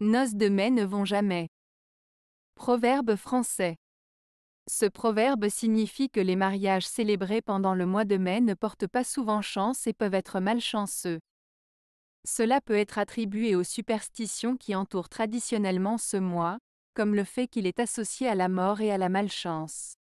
Noces de mai ne vont jamais. Proverbe français. Ce proverbe signifie que les mariages célébrés pendant le mois de mai ne portent pas souvent chance et peuvent être malchanceux. Cela peut être attribué aux superstitions qui entourent traditionnellement ce mois, comme le fait qu'il est associé à la mort et à la malchance.